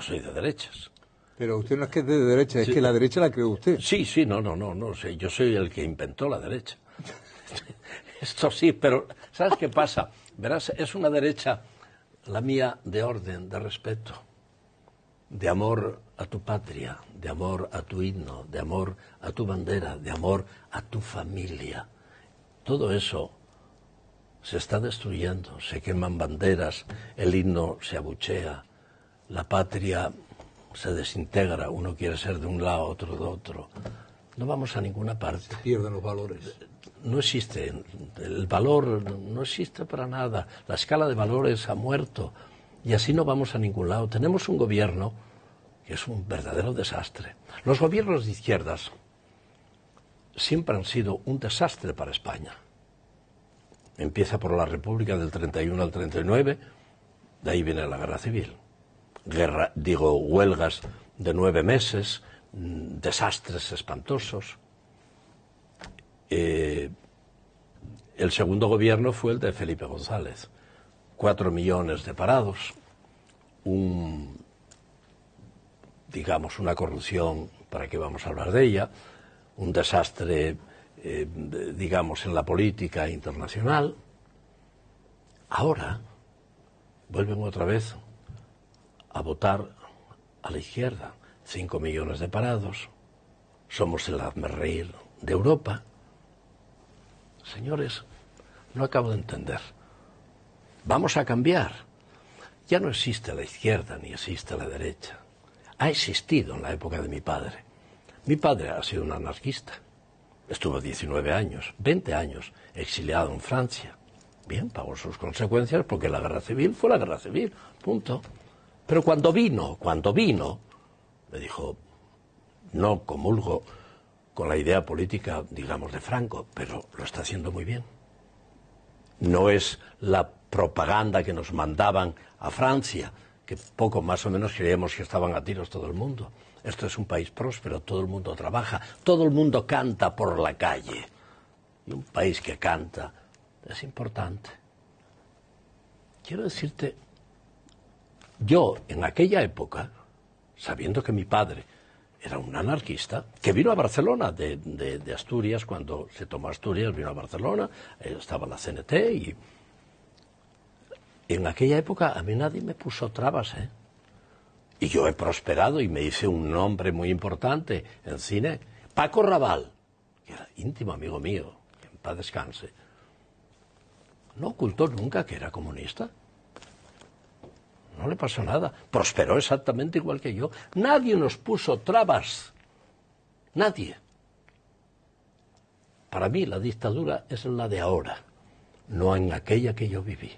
soy de derechas. Pero usted no es que es de derecha, es que la derecha la cree usted. Sí, sí, no, no, no, no sé. Yo soy el que inventó la derecha. Esto sí, pero ¿sabes qué pasa? Verás, es una derecha, la mía, de orden, de respeto, de amor a tu patria, de amor a tu himno, de amor a tu bandera, de amor a tu familia. Todo eso se está destruyendo, se queman banderas, el himno se abuchea, la patria se desintegra, uno quiere ser de un lado, otro de otro. No vamos a ninguna parte. Se pierden los valores. No existe, el valor no existe para nada. La escala de valores ha muerto y así no vamos a ningún lado. Tenemos un gobierno que es un verdadero desastre. Los gobiernos de izquierdas siempre han sido un desastre para España. Empieza por la República del 31 al 39, de ahí viene la Guerra Civil guerra, digo, huelgas de nueve meses, desastres espantosos. Eh, el segundo gobierno fue el de Felipe González. Cuatro millones de parados, digamos, una corrupción, para qué vamos a hablar de ella, un desastre, eh, digamos, en la política internacional. Ahora vuelven otra vez a votar a la izquierda. cinco millones de parados. Somos el hazmerreír de Europa. Señores, no acabo de entender. Vamos a cambiar. Ya no existe la izquierda ni existe la derecha. Ha existido en la época de mi padre. Mi padre ha sido un anarquista. Estuvo 19 años, 20 años exiliado en Francia. Bien, pagó sus consecuencias porque la guerra civil fue la guerra civil. Punto. Pero cuando vino, cuando vino, me dijo, no comulgo con la idea política, digamos, de Franco, pero lo está haciendo muy bien. No es la propaganda que nos mandaban a Francia, que poco más o menos creíamos que estaban a tiros todo el mundo. Esto es un país próspero, todo el mundo trabaja, todo el mundo canta por la calle. Y un país que canta es importante. Quiero decirte yo, en aquella época, sabiendo que mi padre era un anarquista, que vino a Barcelona de, Asturias, cuando se tomó Asturias, vino a Barcelona, eh, estaba la CNT y... En aquella época a mí nadie me puso trabas, ¿eh? Y yo he prosperado y me hice un nombre muy importante en cine. Paco Raval, que era íntimo amigo mío, en paz descanse, no ocultó nunca que era comunista. No le pasó nada. Prosperó exactamente igual que yo. Nadie nos puso trabas. Nadie. Para mí la dictadura es la de ahora, no en aquella que yo viví.